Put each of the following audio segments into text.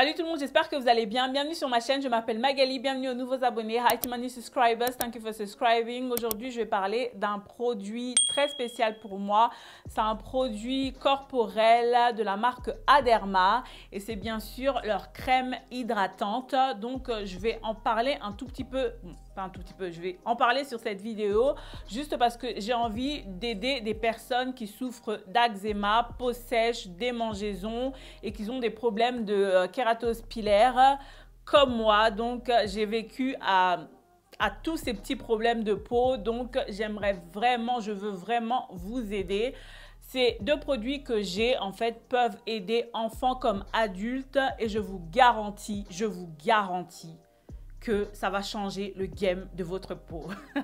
Salut tout le monde, j'espère que vous allez bien. Bienvenue sur ma chaîne, je m'appelle Magali. Bienvenue aux nouveaux abonnés. Hi to my new subscribers, thank you for subscribing. Aujourd'hui, je vais parler d'un produit très spécial pour moi. C'est un produit corporel de la marque Aderma et c'est bien sûr leur crème hydratante. Donc, euh, je vais en parler un tout petit peu un tout petit peu, je vais en parler sur cette vidéo juste parce que j'ai envie d'aider des personnes qui souffrent d'eczéma, peau sèche, démangeaisons et qui ont des problèmes de euh, kératose pilaire comme moi. Donc j'ai vécu à tous ces petits problèmes de peau. Donc, j'aimerais vraiment, je veux vraiment vous aider. Ces deux produits que j'ai, en fait, peuvent aider enfants comme adultes et je vous garantis, je vous garantis que ça va changer le game de votre peau.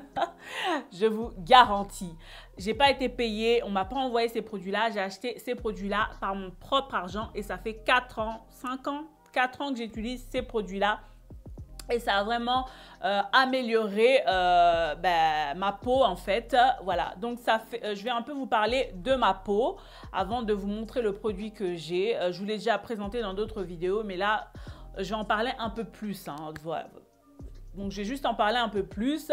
je vous garantis. J'ai pas été payée, on m'a pas envoyé ces produits-là, j'ai acheté ces produits-là par mon propre argent et ça fait 4 ans, 5 ans, 4 ans que j'utilise ces produits-là. Et ça a vraiment euh, amélioré euh, ben, ma peau en fait. Voilà, donc ça fait, euh, je vais un peu vous parler de ma peau avant de vous montrer le produit que j'ai. je vous l'ai déjà présenté dans d'autres vidéos, mais là, je vais en parler un peu plus. Hein. Donc, j'ai juste en parlé un peu plus.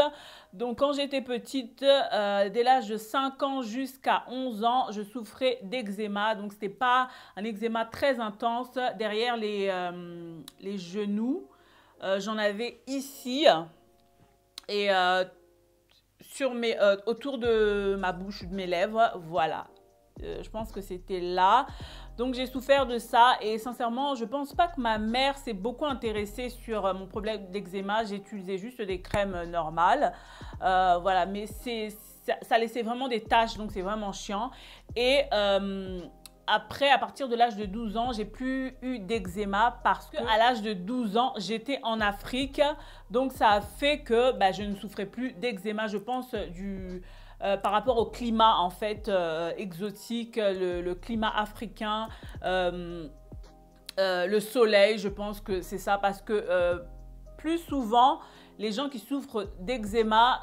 Donc, quand j'étais petite, euh, dès l'âge de 5 ans jusqu'à 11 ans, je souffrais d'eczéma. Donc, ce n'était pas un eczéma très intense derrière les, euh, genoux. Euh, j'en avais ici et sur mes, autour de ma bouche, de mes lèvres. Voilà. Euh, je pense que c'était là. Donc j'ai souffert de ça et sincèrement, je pense pas que ma mère s'est beaucoup intéressée sur euh, mon problème d'eczéma. J'utilisais juste des crèmes euh, normales. voilà, mais ça, laissait vraiment des taches, donc c'est vraiment chiant. Et après, à partir de l'âge de 12 ans, j'ai plus eu d'eczéma parce que à l'âge de 12 ans, j'étais en Afrique. Donc ça a fait que bah, je ne souffrais plus d'eczéma, je pense, du euh, par rapport au climat en fait euh, exotique, le, climat africain, euh, le soleil, je pense que c'est ça parce que plus souvent, les gens qui souffrent d'eczéma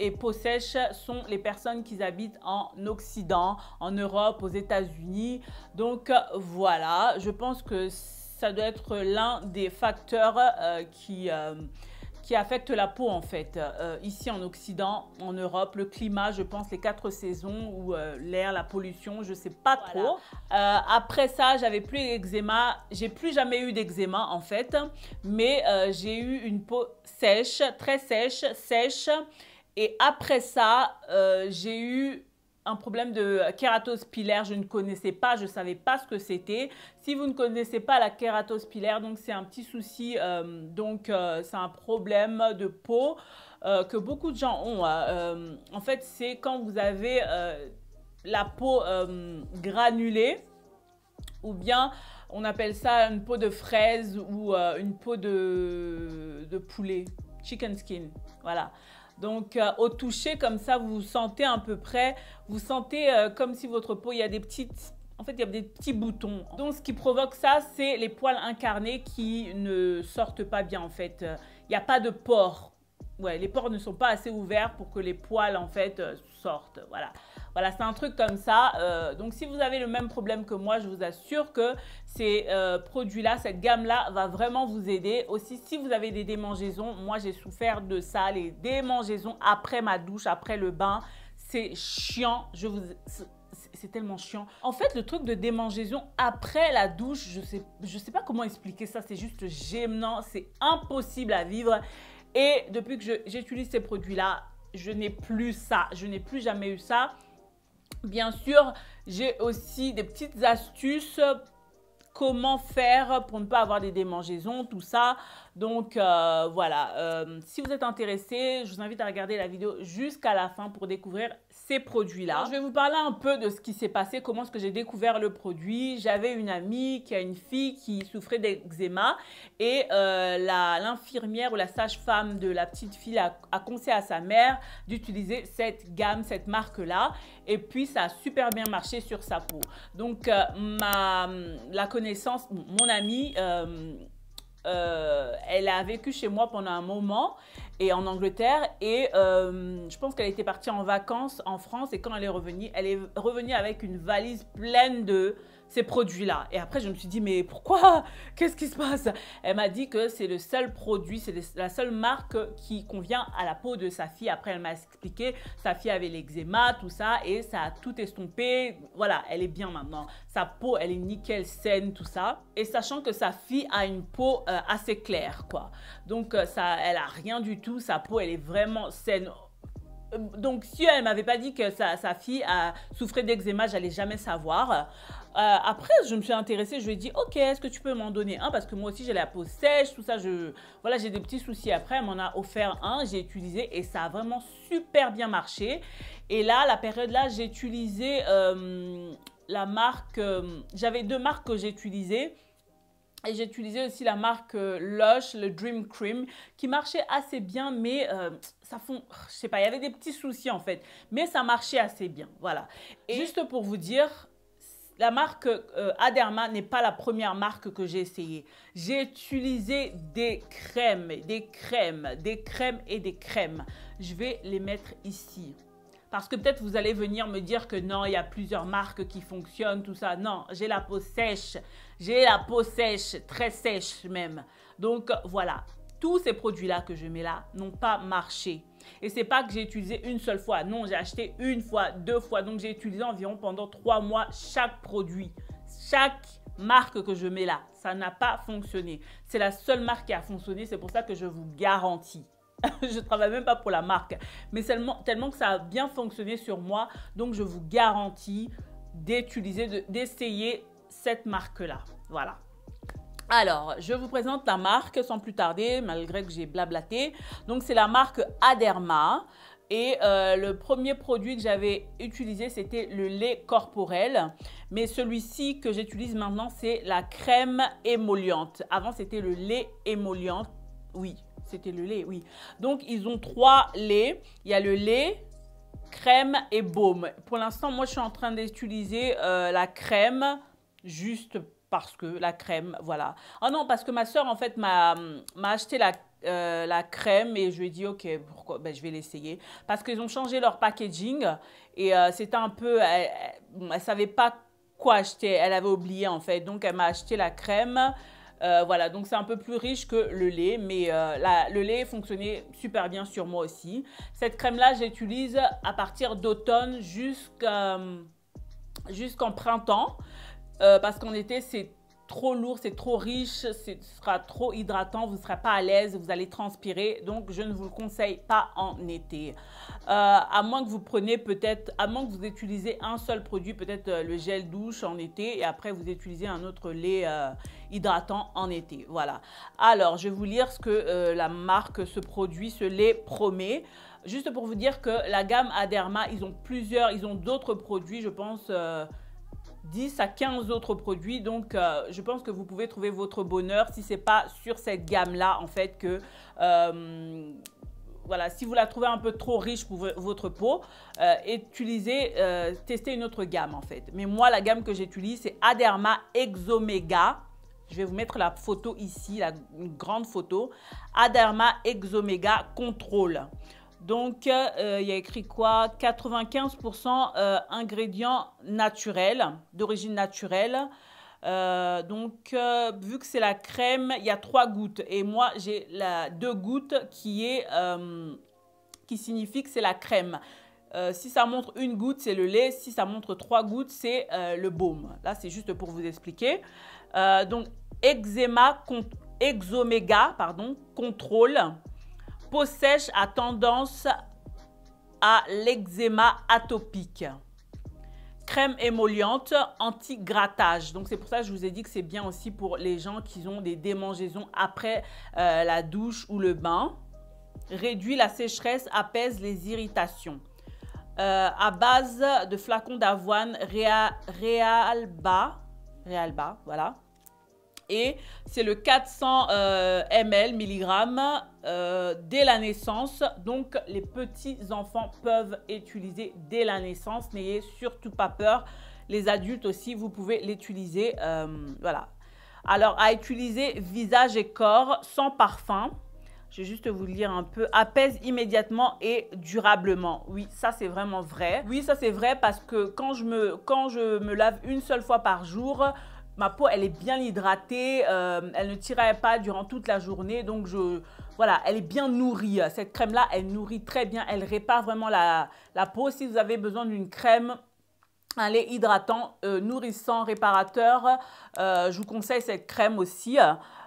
et peau sèche sont les personnes qui habitent en Occident, en Europe, aux États-Unis. Donc voilà, je pense que ça doit être l'un des facteurs qui, affecte la peau en fait. Euh, ici en Occident, en Europe, le climat, je pense, les quatre saisons ou euh, l'air, la pollution, je sais pas trop. Euh, après ça, j'avais plus d'eczéma, j'ai plus jamais eu d'eczéma en fait, mais j'ai eu une peau sèche, très sèche, sèche. Et après ça, j'ai eu un problème de kératose pilaire, je ne connaissais pas, je ne savais pas ce que c'était. Si vous ne connaissez pas la kératose donc c'est un petit souci, euh, donc euh, c'est un problème de peau euh, que beaucoup de gens ont. Hein. en fait, c'est quand vous avez la peau granulée ou bien on appelle ça une peau de fraise ou une peau de poulet, chicken skin, voilà. Donc, euh, au toucher, comme ça, vous vous sentez à peu près, vous sentez euh, comme si votre peau, il y a des petites... En fait, il y a des petits boutons. Donc, ce qui provoque ça, c'est les poils incarnés qui ne sortent pas bien, en fait. Il n'y a pas de pores. Ouais, les pores ne sont pas assez ouverts pour que les poils, en fait, euh, sortent. Voilà. Voilà, c'est un truc comme ça. Euh, donc, si vous avez le même problème que moi, je vous assure que ces euh, produits-là, cette gamme-là va vraiment vous aider. Aussi, si vous avez des démangeaisons, moi, j'ai souffert de ça, les démangeaisons après ma douche, après le bain. C'est chiant, je vous c'est tellement chiant. En fait, le truc de démangeaison après la douche, je sais, je sais pas comment expliquer ça, c'est juste gênant, c'est impossible à vivre. Et depuis que j'utilise ces produits-là, je n'ai plus ça, je n'ai plus jamais eu ça. Bien sûr, j'ai aussi des petites astuces comment faire pour ne pas avoir des démangeaisons, tout ça. Donc euh, voilà, euh, si vous êtes intéressé, je vous invite à regarder la vidéo jusqu'à la fin pour découvrir ces produits-là. Je vais vous parler un peu de ce qui s'est passé, comment est-ce que j'ai découvert le produit. J'avais une amie qui a une fille qui souffrait d'eczéma et euh, l'infirmière ou la sage-femme de la petite fille a, conseillé à sa mère d'utiliser cette gamme, cette marque-là. Et puis ça a super bien marché sur sa peau. Donc ma, la connaissance, mon amie... Euh, elle a vécu chez moi pendant un moment et en Angleterre. Et euh, je pense qu'elle était partie en vacances en France. Et quand elle est revenue, elle est revenue avec une valise pleine de ces produits-là. Et après, je me suis dit, mais pourquoi Qu'est-ce qui se passe Elle m'a dit que c'est le seul produit, c'est la seule marque qui convient à la peau de sa fille. Après, elle m'a expliqué, sa fille avait l'eczéma, tout ça, et ça a tout estompé. Voilà, elle est bien maintenant. Sa peau, elle est nickel, saine, tout ça. Et sachant que sa fille a une peau euh, assez claire, quoi. Donc, euh, ça, elle a rien du tout. Sa peau, elle est vraiment saine euh, donc, si elle m'avait pas dit que sa, fille a souffrait d'eczéma, j'allais jamais savoir. Euh, après, je me suis intéressée, je lui ai dit, ok, est-ce que tu peux m'en donner un Parce que moi aussi, j'ai la peau sèche, tout ça. Je, voilà, j'ai des petits soucis. Après, elle m'en a offert un, j'ai utilisé et ça a vraiment super bien marché. Et là, la période-là, j'ai utilisé euh, la marque. J'avais deux marques que j'ai utilisées. Et j'ai utilisé aussi la marque euh, Lush, le Dream Cream, qui marchait assez bien, mais euh, ça font, je sais pas, il y avait des petits soucis en fait, mais ça marchait assez bien, voilà. Et juste pour vous dire, la marque euh, Aderma n'est pas la première marque que j'ai essayée. J'ai utilisé des crèmes, des crèmes, des crèmes et des crèmes. Je vais les mettre ici parce que peut-être vous allez venir me dire que non, il y a plusieurs marques qui fonctionnent, tout ça. Non, j'ai la peau sèche. J'ai la peau sèche, très sèche même. Donc voilà, tous ces produits-là que je mets là n'ont pas marché. Et c'est pas que j'ai utilisé une seule fois. Non, j'ai acheté une fois, deux fois. Donc j'ai utilisé environ pendant trois mois chaque produit, chaque marque que je mets là. Ça n'a pas fonctionné. C'est la seule marque qui a fonctionné. C'est pour ça que je vous garantis je ne travaille même pas pour la marque, mais tellement que ça a bien fonctionné sur moi. Donc, je vous garantis d'utiliser, d'essayer cette marque-là. Voilà. Alors, je vous présente la marque sans plus tarder, malgré que j'ai blablaté. Donc, c'est la marque Aderma. Et euh, le premier produit que j'avais utilisé, c'était le lait corporel. Mais celui-ci que j'utilise maintenant, c'est la crème émolliente. Avant, c'était le lait émolliente. Oui, c'était le lait, oui. Donc, ils ont trois laits. Il y a le lait, crème et baume. Pour l'instant, moi, je suis en train d'utiliser euh, la crème juste parce que la crème, voilà. Ah non, parce que ma soeur, en fait, m'a acheté la, euh, la crème et je lui ai dit, OK, pourquoi ben, Je vais l'essayer. Parce qu'ils ont changé leur packaging et euh, c'était un peu... Elle ne savait pas quoi acheter. Elle avait oublié, en fait. Donc, elle m'a acheté la crème euh, voilà, donc c'est un peu plus riche que le lait, mais euh, le lait fonctionnait super bien sur moi aussi. Cette crème-là, j'utilise à partir d'automne euh, jusqu'en printemps, parce qu'en été, c'est trop lourd, c'est trop riche, ce sera trop hydratant, vous ne serez pas à l'aise, vous allez transpirer. Donc, je ne vous le conseille pas en été. à moins que vous preniez peut-être, à moins que vous utilisez un seul produit, peut-être le gel douche en été et après vous utilisez un autre lait, hydratant en été. Voilà. Alors, je vais vous lire ce que euh, la marque, ce produit, se les promet. Juste pour vous dire que la gamme Aderma, ils ont plusieurs, ils ont d'autres produits, je pense... 10 euh, à 15 autres produits. Donc, euh, je pense que vous pouvez trouver votre bonheur si c'est pas sur cette gamme-là, en fait, que... voilà, si vous la trouvez un peu trop riche pour votre peau, utilisez, testez une autre gamme en fait. Mais moi, la gamme que j'utilise, c'est Aderma Exomega je vais vous mettre la photo ici, la grande photo. Aderma Exomega Control. Donc, euh, euh, il y a écrit quoi 95% euh, ingrédients naturels, d'origine naturelle. donc, vu que c'est la crème, il y a trois gouttes. Et moi, j'ai la deux gouttes qui, est, qui signifie que c'est la crème. si ça montre une goutte, c'est le lait. Si ça montre trois gouttes, c'est le baume. Là, c'est juste pour vous expliquer. donc, eczéma exoméga pardon, contrôle, peau sèche à tendance à l'eczéma atopique. Crème émolliante, anti-grattage. Donc c'est pour ça que je vous ai dit que c'est bien aussi pour les gens qui ont des démangeaisons après euh, la douche ou le bain. Réduit la sécheresse, apaise les irritations. Euh, à base de flacon d'avoine Réalba. Réalba, voilà et c'est le 400 euh, ml mg euh, dès la naissance. Donc les petits enfants peuvent utiliser dès la naissance. N'ayez surtout pas peur. Les adultes aussi, vous pouvez l'utiliser. Euh, voilà. Alors à utiliser visage et corps sans parfum. Je vais juste vous lire un peu. Apaise immédiatement et durablement. Oui, ça c'est vraiment vrai. Oui, ça c'est vrai parce que quand je, me, quand je me lave une seule fois par jour, ma peau, elle est bien hydratée, euh, elle ne tirait pas durant toute la journée. Donc, je, voilà, elle est bien nourrie. Cette crème-là, elle nourrit très bien, elle répare vraiment la, peau. Si vous avez besoin d'une crème, un lait hydratant, euh, nourrissant, réparateur. Euh, je vous conseille cette crème aussi.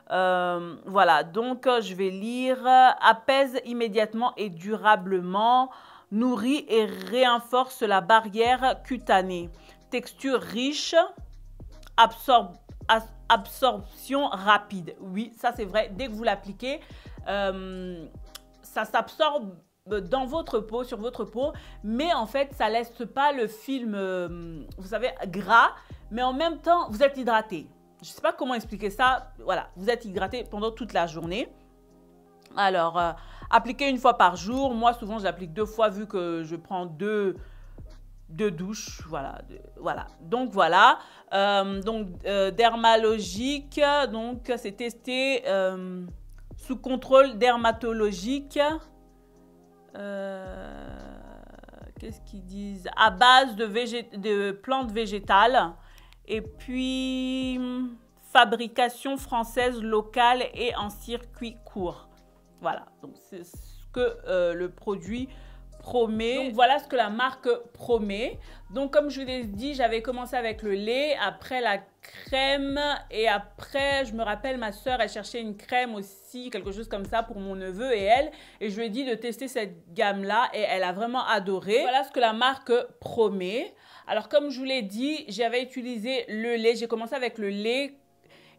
voilà, donc je vais lire « Apaise immédiatement et durablement, nourrit et réinforce la barrière cutanée. Texture riche, absorbe, absorption rapide. Oui, ça c'est vrai. Dès que vous l'appliquez, euh, ça s'absorbe dans votre peau, sur votre peau, mais en fait, ça laisse pas le film, euh, vous savez, gras, mais en même temps, vous êtes hydraté. Je sais pas comment expliquer ça. Voilà, vous êtes hydraté pendant toute la journée. Alors, euh, appliquez une fois par jour. Moi, souvent, j'applique deux fois vu que je prends deux, de douche, voilà, voilà. Donc voilà, euh, donc dermatologique, dermalogique, donc c'est testé euh, sous contrôle dermatologique. Euh, qu'est-ce qu'ils disent À base de, de plantes végétales et puis fabrication française locale et en circuit court. Voilà, donc c'est ce que le produit promet. Donc voilà ce que la marque promet. Donc comme je vous l'ai dit, j'avais commencé avec le lait, après la crème et après, je me rappelle, ma soeur, elle cherchait une crème aussi, quelque chose comme ça pour mon neveu et elle. Et je lui ai dit de tester cette gamme-là et elle a vraiment adoré. Voilà ce que la marque promet. Alors comme je vous l'ai dit, j'avais utilisé le lait. J'ai commencé avec le lait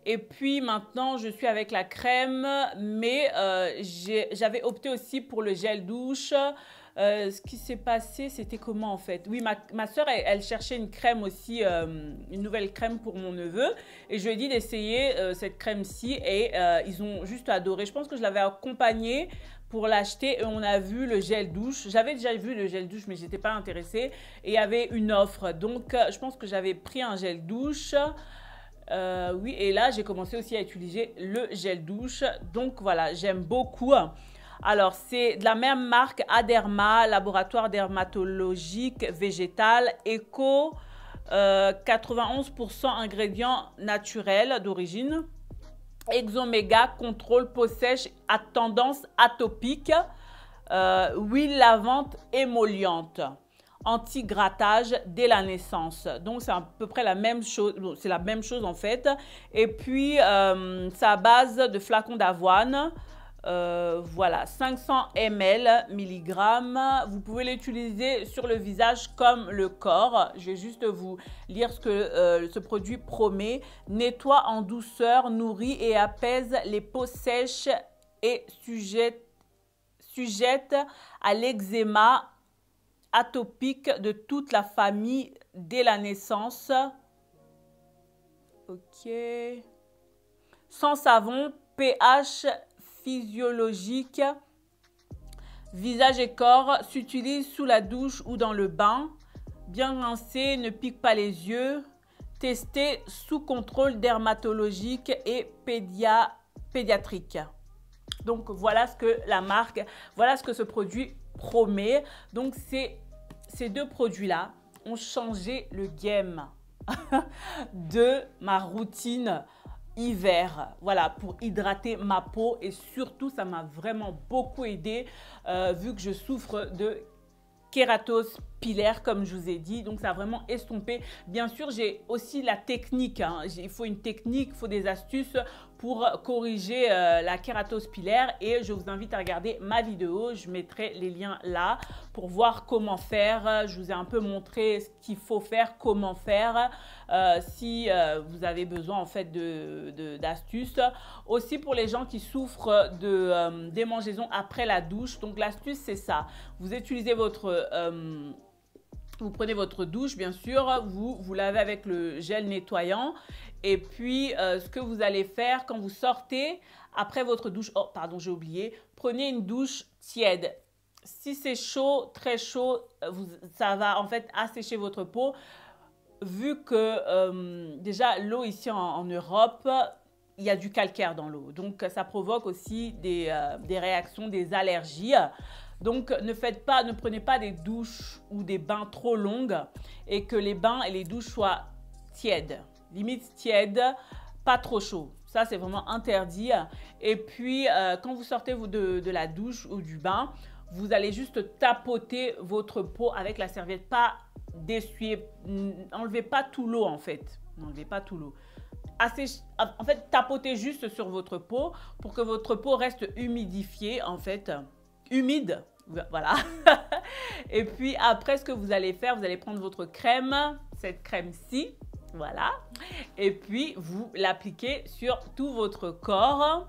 et puis maintenant, je suis avec la crème, mais euh, j'avais opté aussi pour le gel douche, euh, ce qui s'est passé, c'était comment en fait Oui, ma, soeur, elle, cherchait une crème aussi, euh, une nouvelle crème pour mon neveu. Et je lui ai dit d'essayer euh, cette crème-ci. Et ils ont juste adoré. Je pense que je l'avais accompagnée pour l'acheter et on a vu le gel douche. J'avais déjà vu le gel douche, mais j'étais pas intéressée. Et il y avait une offre. Donc, je pense que j'avais pris un gel douche. oui, et là, j'ai commencé aussi à utiliser le gel douche. Donc, voilà, j'aime beaucoup. Alors, c'est de la même marque Aderma, laboratoire dermatologique végétal, éco, 91% euh, ingrédients naturels d'origine. Exoméga, contrôle peau sèche à tendance atopique, euh, huile lavante émolliente anti-grattage dès la naissance. Donc, c'est à peu près la même chose. C'est la même chose, en fait. Et puis, euh, sa base de flacon d'avoine, euh, voilà, 500 ml, milligrammes. Vous pouvez l'utiliser sur le visage comme le corps. Je vais juste vous lire ce que euh, ce produit promet. Nettoie en douceur, nourrit et apaise les peaux sèches et sujette à l'eczéma atopique de toute la famille dès la naissance. Ok. Sans savon, pH physiologique visage et corps s'utilise sous la douche ou dans le bain. Bien rincé, ne pique pas les yeux. Testé sous contrôle dermatologique et pédiatrique. Donc voilà ce que la marque, voilà ce que ce produit promet. Donc ces deux produits-là ont changé le game de ma routine hiver. Voilà, pour hydrater ma peau. Et surtout, ça m'a vraiment beaucoup aidé euh, vu que je souffre de kératose pilaire, comme je vous ai dit. Donc, ça a vraiment estompé. Bien sûr, j'ai aussi la technique. Hein. Il faut une technique, il faut des astuces pour corriger euh, la kératose et je vous invite à regarder ma vidéo, je mettrai les liens là pour voir comment faire. Je vous ai un peu montré ce qu'il faut faire, comment faire, euh, si euh, vous avez besoin en fait d'astuces. De, Aussi pour les gens qui souffrent de démangeaison après la douche, donc l'astuce c'est ça. Vous utilisez votre vous prenez votre douche, bien sûr, vous vous lavez avec le gel nettoyant. Et puis, euh, ce que vous allez faire quand vous sortez après votre douche, oh pardon, j'ai oublié, prenez une douche tiède. Si c'est chaud, très chaud, ça va en fait assécher votre peau. Vu que euh, déjà l'eau ici en, Europe, il y a du calcaire dans l'eau. Donc, ça provoque aussi des euh, réactions, des allergies. Donc ne faites pas, ne prenez pas des douches ou des bains trop longues et que les bains et les douches soient tièdes, limite tiède, pas trop chaud. Ça, c'est vraiment interdit. Et puis, euh, quand vous sortez de, de la douche ou du bain, vous allez juste tapoter votre peau avec la serviette, pas d'essuyer, enlevez pas tout l'eau en fait, n'enlevez pas tout l'eau. Ah, en fait, tapotez juste sur votre peau pour que votre peau reste humidifiée en fait, humide voilà. Et puis après, ce que vous allez faire, vous allez prendre votre crème, cette crème-ci, voilà. Et puis, vous l'appliquez sur tout votre corps.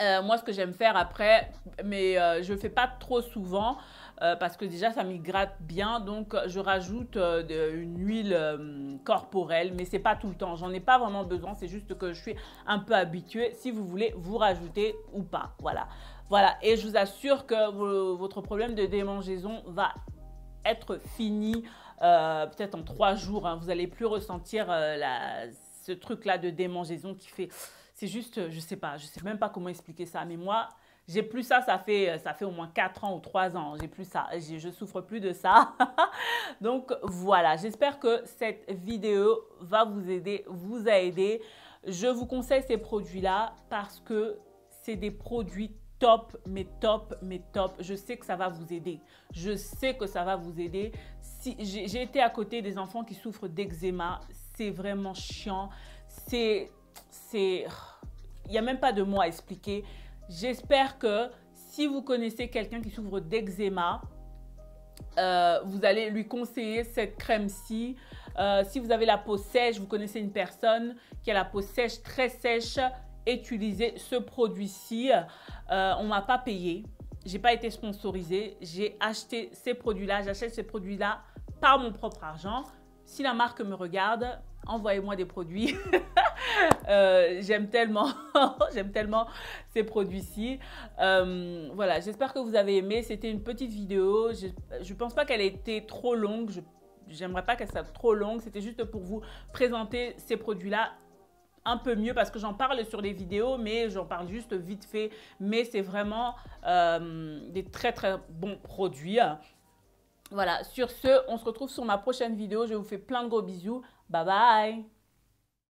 Euh, moi, ce que j'aime faire après, mais euh, je ne fais pas trop souvent euh, parce que déjà, ça m'hydrate bien. Donc, je rajoute une huile corporelle, mais ce n'est pas tout le temps. J'en ai pas vraiment besoin. C'est juste que je suis un peu habituée. Si vous voulez, vous rajouter ou pas. Voilà. Voilà, et je vous assure que votre problème de démangeaison va être fini euh, peut-être en trois jours. Hein. Vous n'allez plus ressentir euh, ce truc-là de démangeaison qui fait... C'est juste, euh, je sais pas, je sais même pas comment expliquer ça, mais moi, j'ai plus ça, ça fait, ça fait au moins 4 ans ou 3 ans, j'ai plus ça, je, je souffre plus de ça. Donc voilà, j'espère que cette vidéo va vous aider, vous a aidé. Je vous conseille ces produits-là parce que c'est des produits top, mais top, mais top. Je sais que ça va vous aider. Je sais que ça va vous aider. Si, J'ai été à côté des enfants qui souffrent d'eczéma. C'est vraiment chiant. C'est... C'est... Il n'y a même pas de mots à expliquer. J'espère que si vous connaissez quelqu'un qui souffre d'eczéma, euh, vous allez lui conseiller cette crème-ci. Euh, si vous avez la peau sèche, vous connaissez une personne qui a la peau sèche, très sèche, utilisez ce produit-ci. Euh, on ne m'a pas payé. J'ai pas été sponsorisée. J'ai acheté ces produits-là. J'achète ces produits-là par mon propre argent. Si la marque me regarde, envoyez-moi des produits. Euh, j'aime tellement, j'aime tellement ces produits-ci. Euh, voilà, j'espère que vous avez aimé. C'était une petite vidéo. Je ne pense pas qu'elle ait été trop longue. J'aimerais pas qu'elle soit trop longue. C'était juste pour vous présenter ces produits-là un peu mieux parce que j'en parle sur les vidéos, mais j'en parle juste vite fait. Mais c'est vraiment euh, des très très bons produits. Voilà, sur ce, on se retrouve sur ma prochaine vidéo. Je vous fais plein de gros bisous. Bye bye